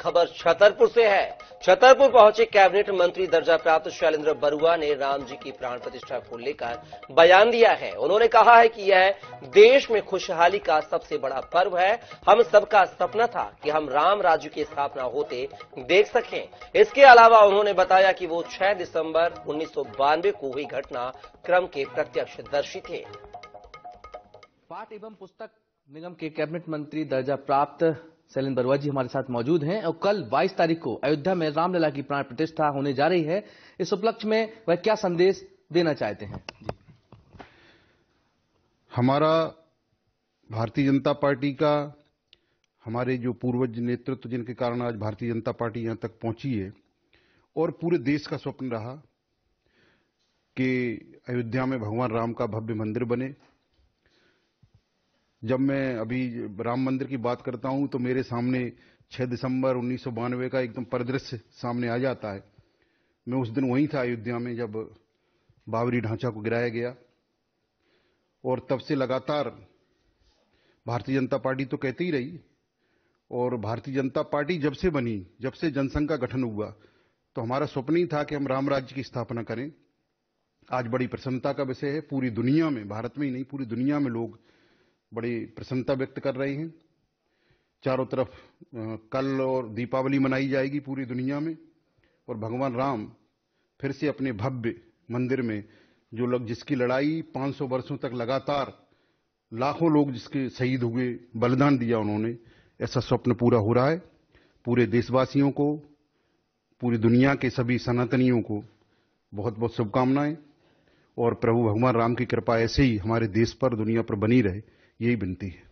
खबर छतरपुर से है छतरपुर पहुंचे कैबिनेट मंत्री दर्जा प्राप्त शैलेंद्र बरुआ ने राम जी की प्राण प्रतिष्ठा को लेकर बयान दिया है उन्होंने कहा है कि यह देश में खुशहाली का सबसे बड़ा पर्व है हम सबका सपना था कि हम राम राज्य की स्थापना होते देख सकें इसके अलावा उन्होंने बताया कि वो 6 दिसंबर उन्नीस को हुई घटना क्रम के प्रत्यक्षदर्शी थे पाठ एवं पुस्तक निगम के कैबिनेट मंत्री दर्जा प्राप्त सैलिन बरुआ जी हमारे साथ मौजूद हैं और कल 22 तारीख को अयोध्या में रामलला की प्राण प्रतिष्ठा होने जा रही है इस उपलक्ष्य में वह क्या संदेश देना चाहते हैं हमारा भारतीय जनता पार्टी का हमारे जो पूर्वज नेतृत्व जिनके कारण आज भारतीय जनता पार्टी यहां तक पहुंची है और पूरे देश का स्वप्न रहा कि अयोध्या में भगवान राम का भव्य मंदिर बने जब मैं अभी राम मंदिर की बात करता हूं तो मेरे सामने 6 दिसंबर उन्नीस का एकदम परिदृश्य सामने आ जाता है मैं उस दिन वहीं था अयोध्या में जब बाबरी ढांचा को गिराया गया और तब से लगातार भारतीय जनता पार्टी तो कहती ही रही और भारतीय जनता पार्टी जब से बनी जब से जनसंघ का गठन हुआ तो हमारा स्वप्न ही था कि हम राम राज्य की स्थापना करें आज बड़ी प्रसन्नता का विषय है पूरी दुनिया में भारत में ही नहीं पूरी दुनिया में लोग बड़ी प्रसन्नता व्यक्त कर रहे हैं चारों तरफ कल और दीपावली मनाई जाएगी पूरी दुनिया में और भगवान राम फिर से अपने भव्य मंदिर में जो लोग जिसकी लड़ाई 500 वर्षों तक लगातार लाखों लोग जिसके शहीद हुए बलिदान दिया उन्होंने ऐसा स्वप्न पूरा हो रहा है पूरे देशवासियों को पूरी दुनिया के सभी सनातनियों को बहुत बहुत शुभकामनाएं और प्रभु भगवान राम की कृपा ऐसे ही हमारे देश पर दुनिया पर बनी रहे यही विनती है